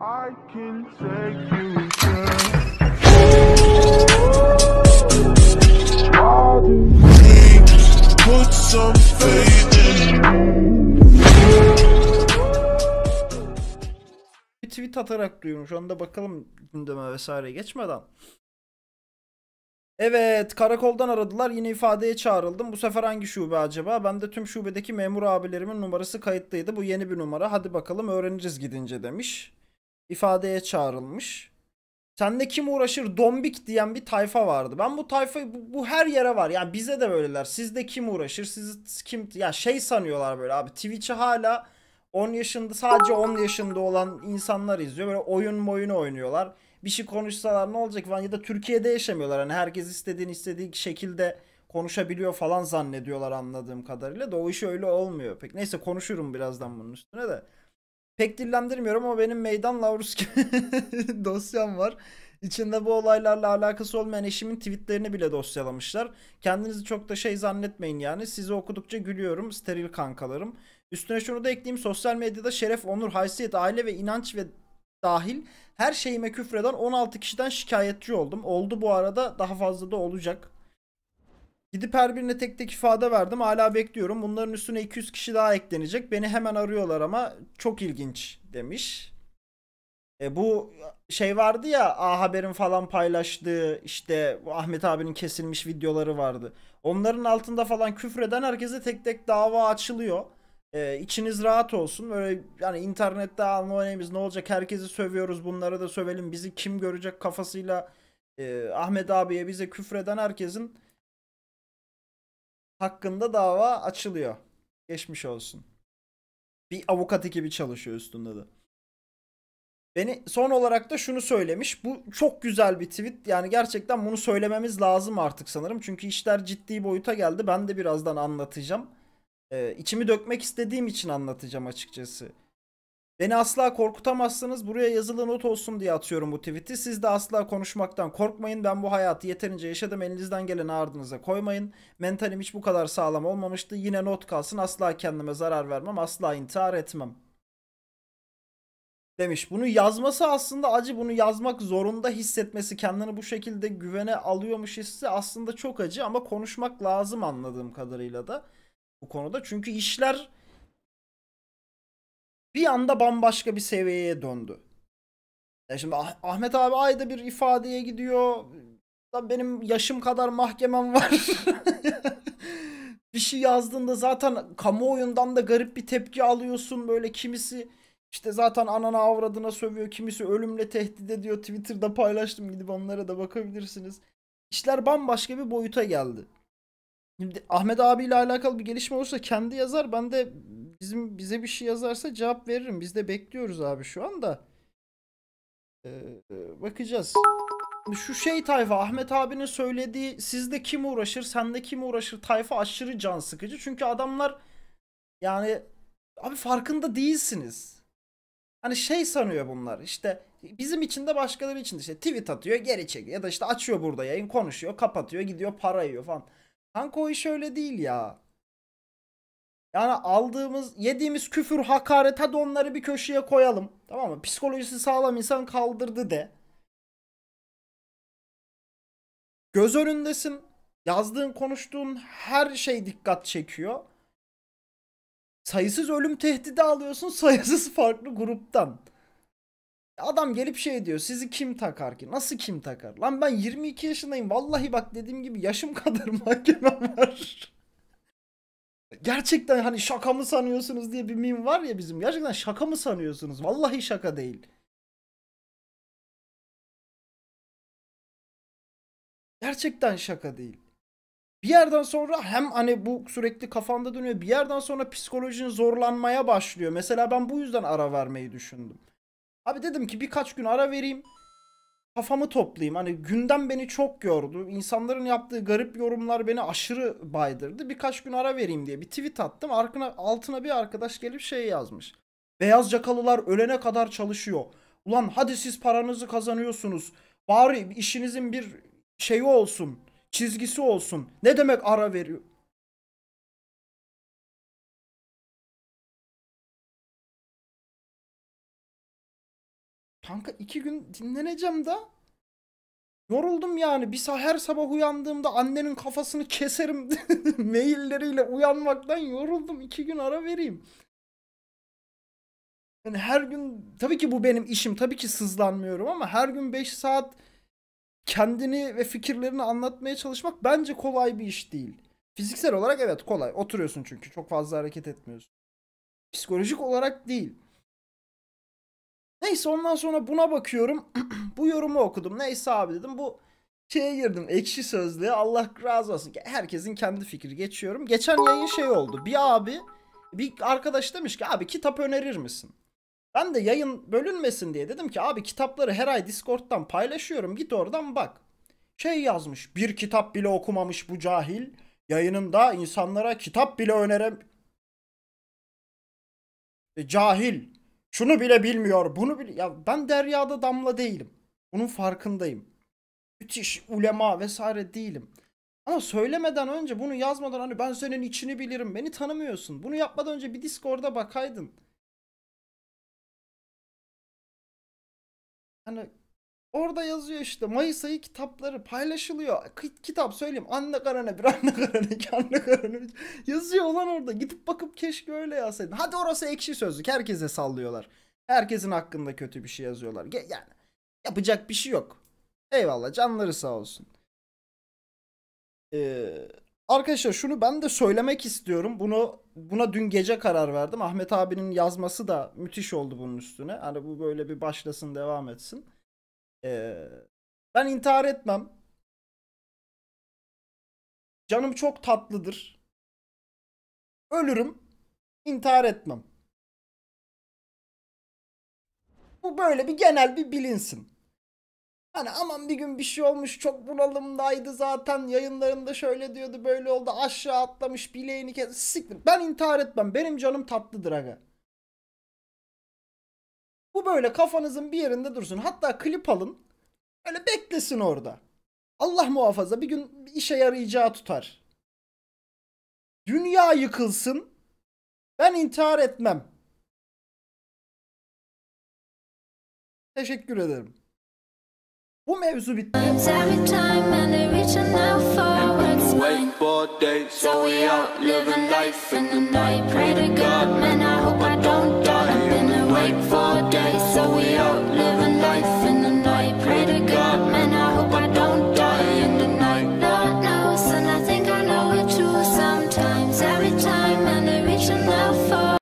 I can take you Bir tweet atarak duyuyorum. Şu anda bakalım gündeme vesaire geçmeden. Evet karakoldan aradılar yine ifadeye çağrıldım. Bu sefer hangi şube acaba? Ben de tüm şubedeki memur abilerimin numarası kayıtlıydı. Bu yeni bir numara. Hadi bakalım öğreniriz gidince demiş ifadeye çağrılmış. Sende kim uğraşır dombik diyen bir tayfa vardı. Ben bu tayfa bu, bu her yere var. Yani bize de böyleler. Sizde kim uğraşır? Siz kim ya şey sanıyorlar böyle abi. Twitch'i hala 10 yaşında sadece 10 yaşında olan insanlar izliyor. Böyle oyun moyunu oynuyorlar. Bir şey konuşsalar ne olacak falan ya da Türkiye'de yaşamıyorlar. Hani herkes istediğin istediği şekilde konuşabiliyor falan zannediyorlar anladığım kadarıyla da o iş öyle olmuyor. Pek neyse konuşurum birazdan bunun üstüne de. Pek dillendirmiyorum ama benim meydan Lavrus dosyam var. İçinde bu olaylarla alakası olmayan eşimin tweetlerini bile dosyalamışlar. Kendinizi çok da şey zannetmeyin yani. Sizi okudukça gülüyorum steril kankalarım. Üstüne şunu da ekleyeyim. Sosyal medyada şeref, onur, haysiyet, aile ve inanç ve dahil her şeyime küfreden 16 kişiden şikayetçi oldum. Oldu bu arada daha fazla da olacak. Gidip her birine tek tek ifade verdim. Hala bekliyorum. Bunların üstüne 200 kişi daha eklenecek. Beni hemen arıyorlar ama çok ilginç demiş. E, bu şey vardı ya A Haber'in falan paylaştığı işte Ahmet abinin kesilmiş videoları vardı. Onların altında falan küfreden herkese tek tek dava açılıyor. E, içiniz rahat olsun. Böyle yani internette ne anonimiz ne olacak herkesi sövüyoruz bunlara da sövelim. Bizi kim görecek kafasıyla e, Ahmet abiye bize küfreden herkesin hakkında dava açılıyor. Geçmiş olsun. Bir avukat ekibi çalışıyor üstünde de. Beni son olarak da şunu söylemiş. Bu çok güzel bir tweet. Yani gerçekten bunu söylememiz lazım artık sanırım. Çünkü işler ciddi boyuta geldi. Ben de birazdan anlatacağım. Ee, içimi dökmek istediğim için anlatacağım açıkçası. Beni asla korkutamazsınız. Buraya yazılı not olsun diye atıyorum bu tweet'i. Siz de asla konuşmaktan korkmayın. Ben bu hayatı yeterince yaşadım. Elinizden geleni ardınıza koymayın. Mentalim hiç bu kadar sağlam olmamıştı. Yine not kalsın. Asla kendime zarar vermem. Asla intihar etmem. Demiş. Bunu yazması aslında acı. Bunu yazmak zorunda hissetmesi. Kendini bu şekilde güvene alıyormuş hissi aslında çok acı. Ama konuşmak lazım anladığım kadarıyla da. Bu konuda. Çünkü işler bir anda bambaşka bir seviyeye döndü. Ya şimdi ah Ahmet abi ayda bir ifadeye gidiyor. Lan benim yaşım kadar mahkemem var. bir şey yazdığında zaten kamuoyundan da garip bir tepki alıyorsun böyle kimisi işte zaten anana avradına sövüyor kimisi ölümle tehdit ediyor Twitter'da paylaştım gidip onlara da bakabilirsiniz. İşler bambaşka bir boyuta geldi. Şimdi Ahmet abiyle alakalı bir gelişme olursa kendi yazar ben de Bizim bize bir şey yazarsa cevap veririm. Biz de bekliyoruz abi şu anda. Ee, bakacağız. Şu şey tayfa Ahmet abinin söylediği sizde kim uğraşır sende kim uğraşır tayfa aşırı can sıkıcı. Çünkü adamlar yani abi farkında değilsiniz. Hani şey sanıyor bunlar işte bizim için de başkaları için de işte tweet atıyor geri çekiyor ya da işte açıyor burada yayın konuşuyor kapatıyor gidiyor para yiyor falan. Kanka o iş öyle değil ya. Yani aldığımız, yediğimiz küfür, hakaret hadi onları bir köşeye koyalım. Tamam mı? Psikolojisi sağlam insan kaldırdı de. Göz önündesin. Yazdığın, konuştuğun her şey dikkat çekiyor. Sayısız ölüm tehdidi alıyorsun sayısız farklı gruptan. Adam gelip şey diyor sizi kim takar ki? Nasıl kim takar? Lan ben 22 yaşındayım. Vallahi bak dediğim gibi yaşım kadar mahkeme var gerçekten hani şaka mı sanıyorsunuz diye bir meme var ya bizim. Gerçekten şaka mı sanıyorsunuz? Vallahi şaka değil. Gerçekten şaka değil. Bir yerden sonra hem hani bu sürekli kafanda dönüyor. Bir yerden sonra psikolojin zorlanmaya başlıyor. Mesela ben bu yüzden ara vermeyi düşündüm. Abi dedim ki birkaç gün ara vereyim kafamı toplayayım. Hani gündem beni çok yordu. İnsanların yaptığı garip yorumlar beni aşırı baydırdı. Birkaç gün ara vereyim diye bir tweet attım. Arkına, altına bir arkadaş gelip şey yazmış. Beyaz cakalılar ölene kadar çalışıyor. Ulan hadi siz paranızı kazanıyorsunuz. Bari işinizin bir şeyi olsun. Çizgisi olsun. Ne demek ara veriyor? Kanka iki gün dinleneceğim da yoruldum yani. Bir sah her sabah uyandığımda annenin kafasını keserim mailleriyle uyanmaktan yoruldum. iki gün ara vereyim. Yani her gün tabii ki bu benim işim. Tabii ki sızlanmıyorum ama her gün 5 saat kendini ve fikirlerini anlatmaya çalışmak bence kolay bir iş değil. Fiziksel olarak evet kolay. Oturuyorsun çünkü çok fazla hareket etmiyorsun. Psikolojik olarak değil. Neyse ondan sonra buna bakıyorum. bu yorumu okudum. Neyse abi dedim bu şeye girdim. Ekşi sözlüğe Allah razı olsun. Herkesin kendi fikri geçiyorum. Geçen yayın şey oldu. Bir abi bir arkadaş demiş ki abi kitap önerir misin? Ben de yayın bölünmesin diye dedim ki abi kitapları her ay Discord'dan paylaşıyorum. Git oradan bak. Şey yazmış. Bir kitap bile okumamış bu cahil. Yayınında insanlara kitap bile önerem... E, cahil. Şunu bile bilmiyor. Bunu bile... Ya ben deryada damla değilim. Bunun farkındayım. Müthiş ulema vesaire değilim. Ama söylemeden önce bunu yazmadan hani ben senin içini bilirim. Beni tanımıyorsun. Bunu yapmadan önce bir Discord'a bakaydın. Hani Orada yazıyor işte Mayıs ayı kitapları paylaşılıyor. Kitap söyleyeyim Anne Karana bir Anne Karana iki Anne Karana Yazıyor olan orada. Gidip bakıp keşke öyle yazsaydın. Hadi orası ekşi sözlük. Herkese sallıyorlar. Herkesin hakkında kötü bir şey yazıyorlar. Yani yapacak bir şey yok. Eyvallah canları sağ olsun. Ee, arkadaşlar şunu ben de söylemek istiyorum. Bunu buna dün gece karar verdim. Ahmet abinin yazması da müthiş oldu bunun üstüne. Hani bu böyle bir başlasın devam etsin. Ee, ben intihar etmem. Canım çok tatlıdır. Ölürüm. İntihar etmem. Bu böyle bir genel bir bilinsin. Hani aman bir gün bir şey olmuş çok bunalımdaydı zaten yayınlarında şöyle diyordu böyle oldu aşağı atlamış bileğini kes. Siktir. Ben intihar etmem. Benim canım tatlıdır aga. Bu böyle kafanızın bir yerinde dursun. Hatta klip alın. Öyle beklesin orada. Allah muhafaza bir gün işe yarayacağı tutar. Dünya yıkılsın. Ben intihar etmem. Teşekkür ederim. Bu mevzu bitti. so we out living life in the night. Pray to God, man,